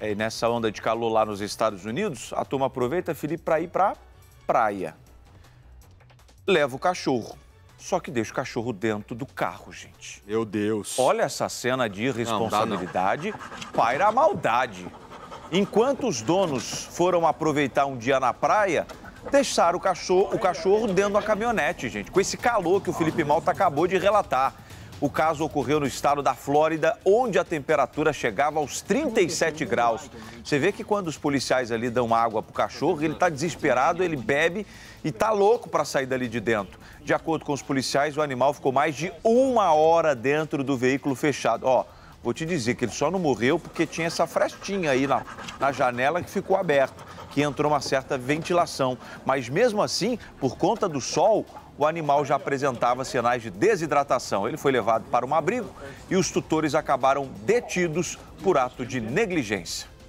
é, nessa onda de calor lá nos Estados Unidos, a turma aproveita, Felipe, para ir para praia. Leva o cachorro. Só que deixa o cachorro dentro do carro, gente. Meu Deus. Olha essa cena de irresponsabilidade. Paira a maldade. Enquanto os donos foram aproveitar um dia na praia, deixaram o cachorro, o cachorro dentro da caminhonete, gente. Com esse calor que o Felipe Malta acabou de relatar. O caso ocorreu no estado da Flórida, onde a temperatura chegava aos 37 graus. Você vê que quando os policiais ali dão água pro cachorro, ele está desesperado, ele bebe e tá louco para sair dali de dentro. De acordo com os policiais, o animal ficou mais de uma hora dentro do veículo fechado. Ó, vou te dizer que ele só não morreu porque tinha essa frestinha aí na, na janela que ficou aberta que entrou uma certa ventilação. Mas mesmo assim, por conta do sol, o animal já apresentava sinais de desidratação. Ele foi levado para um abrigo e os tutores acabaram detidos por ato de negligência.